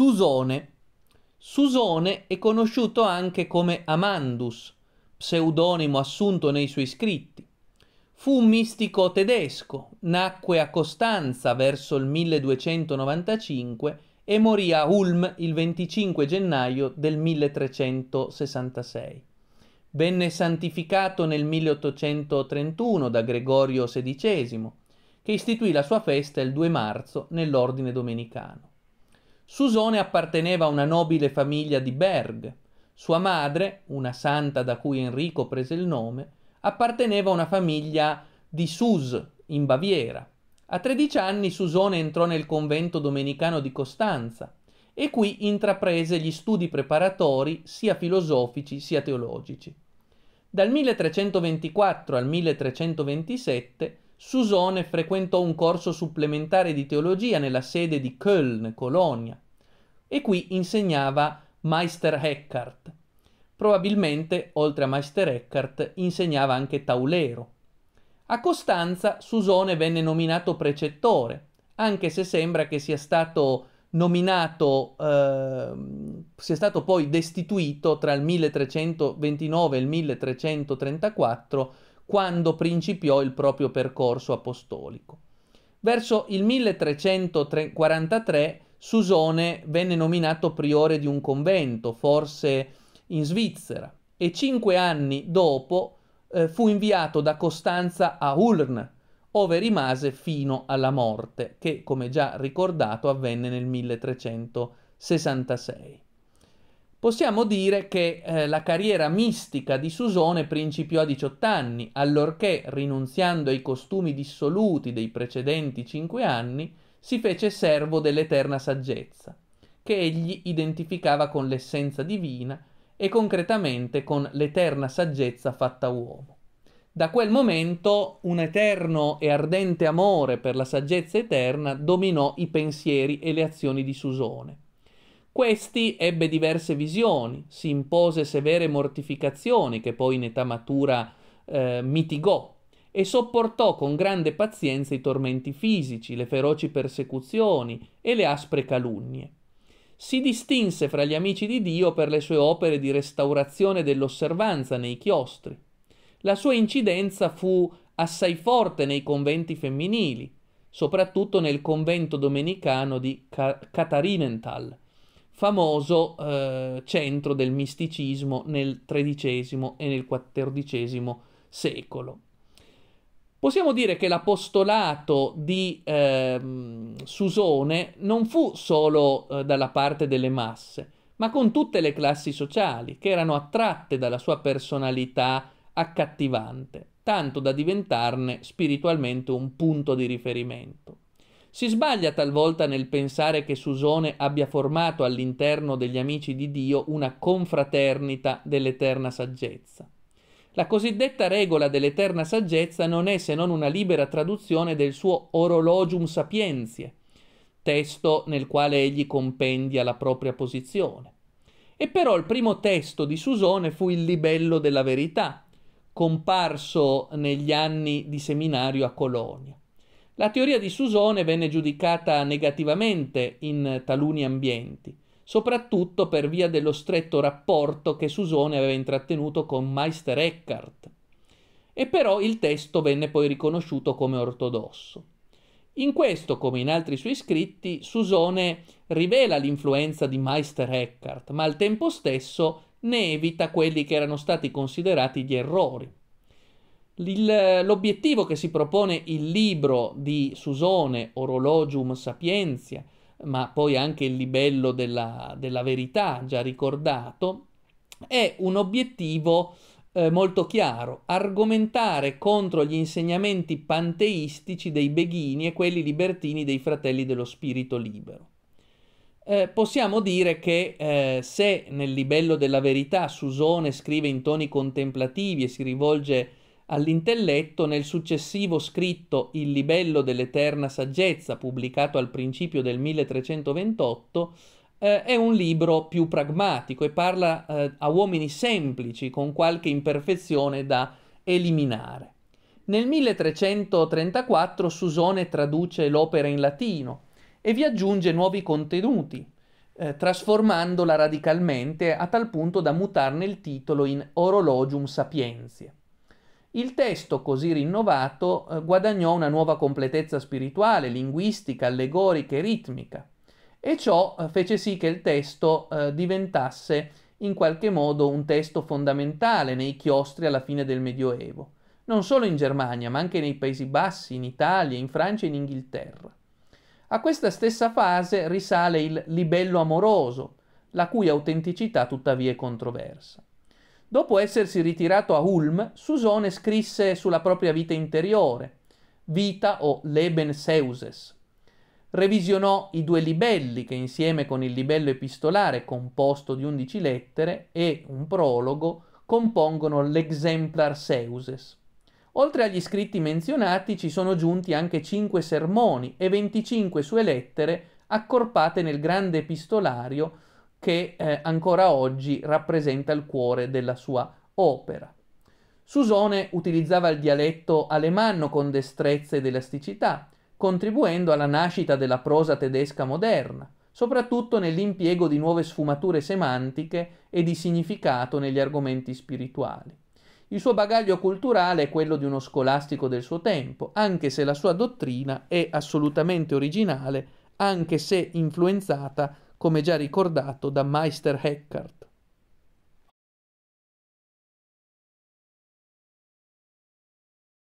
Susone. Susone è conosciuto anche come Amandus, pseudonimo assunto nei suoi scritti. Fu un mistico tedesco, nacque a Costanza verso il 1295 e morì a Ulm il 25 gennaio del 1366. Venne santificato nel 1831 da Gregorio XVI, che istituì la sua festa il 2 marzo nell'ordine domenicano. Susone apparteneva a una nobile famiglia di Berg. Sua madre, una santa da cui Enrico prese il nome, apparteneva a una famiglia di Sus, in Baviera. A 13 anni Susone entrò nel convento domenicano di Costanza e qui intraprese gli studi preparatori sia filosofici sia teologici. Dal 1324 al 1327 Susone frequentò un corso supplementare di teologia nella sede di Köln, Colonia, e qui insegnava Meister Eckhart. Probabilmente, oltre a Meister Eckhart, insegnava anche Taulero. A Costanza Susone venne nominato precettore, anche se sembra che sia stato nominato, eh, sia stato poi destituito tra il 1329 e il 1334 quando principiò il proprio percorso apostolico. Verso il 1343 Susone venne nominato priore di un convento, forse in Svizzera, e cinque anni dopo eh, fu inviato da Costanza a Ulm, ove rimase fino alla morte, che, come già ricordato, avvenne nel 1366. Possiamo dire che eh, la carriera mistica di Susone principiò a 18 anni, allorché, rinunziando ai costumi dissoluti dei precedenti cinque anni, si fece servo dell'eterna saggezza, che egli identificava con l'essenza divina e concretamente con l'eterna saggezza fatta uomo. Da quel momento un eterno e ardente amore per la saggezza eterna dominò i pensieri e le azioni di Susone questi ebbe diverse visioni, si impose severe mortificazioni che poi in età matura eh, mitigò e sopportò con grande pazienza i tormenti fisici, le feroci persecuzioni e le aspre calunnie. Si distinse fra gli amici di Dio per le sue opere di restaurazione dell'osservanza nei chiostri. La sua incidenza fu assai forte nei conventi femminili, soprattutto nel convento domenicano di Katarinenthal, famoso eh, centro del misticismo nel XIII e nel XIV secolo. Possiamo dire che l'apostolato di eh, Susone non fu solo eh, dalla parte delle masse, ma con tutte le classi sociali che erano attratte dalla sua personalità accattivante, tanto da diventarne spiritualmente un punto di riferimento. Si sbaglia talvolta nel pensare che Susone abbia formato all'interno degli amici di Dio una confraternita dell'eterna saggezza. La cosiddetta regola dell'eterna saggezza non è se non una libera traduzione del suo Orologium Sapientiae, testo nel quale egli compendia la propria posizione. E però il primo testo di Susone fu il Libello della Verità, comparso negli anni di seminario a Colonia. La teoria di Susone venne giudicata negativamente in taluni ambienti, soprattutto per via dello stretto rapporto che Susone aveva intrattenuto con Meister Eckhart. E però il testo venne poi riconosciuto come ortodosso. In questo, come in altri suoi scritti, Susone rivela l'influenza di Meister Eckhart, ma al tempo stesso ne evita quelli che erano stati considerati gli errori l'obiettivo che si propone il libro di Susone, Orologium Sapientia, ma poi anche il libello della, della verità, già ricordato, è un obiettivo eh, molto chiaro, argomentare contro gli insegnamenti panteistici dei beghini e quelli libertini dei fratelli dello spirito libero. Eh, possiamo dire che eh, se nel libello della verità Susone scrive in toni contemplativi e si rivolge all'intelletto nel successivo scritto Il libello dell'eterna saggezza, pubblicato al principio del 1328, eh, è un libro più pragmatico e parla eh, a uomini semplici con qualche imperfezione da eliminare. Nel 1334 Susone traduce l'opera in latino e vi aggiunge nuovi contenuti, eh, trasformandola radicalmente a tal punto da mutarne il titolo in Orologium Sapientiae. Il testo, così rinnovato, eh, guadagnò una nuova completezza spirituale, linguistica, allegorica e ritmica e ciò eh, fece sì che il testo eh, diventasse in qualche modo un testo fondamentale nei chiostri alla fine del Medioevo, non solo in Germania, ma anche nei Paesi Bassi, in Italia, in Francia e in Inghilterra. A questa stessa fase risale il libello amoroso, la cui autenticità tuttavia è controversa. Dopo essersi ritirato a Ulm, Susone scrisse sulla propria vita interiore, Vita o Leben Seuses. Revisionò i due libelli che insieme con il libello epistolare composto di undici lettere e un prologo compongono l'Exemplar Seuses. Oltre agli scritti menzionati ci sono giunti anche cinque sermoni e 25 sue lettere accorpate nel grande epistolario che eh, ancora oggi rappresenta il cuore della sua opera. Susone utilizzava il dialetto alemanno con destrezza ed elasticità, contribuendo alla nascita della prosa tedesca moderna, soprattutto nell'impiego di nuove sfumature semantiche e di significato negli argomenti spirituali. Il suo bagaglio culturale è quello di uno scolastico del suo tempo, anche se la sua dottrina è assolutamente originale, anche se influenzata da come già ricordato da Meister Eckhart.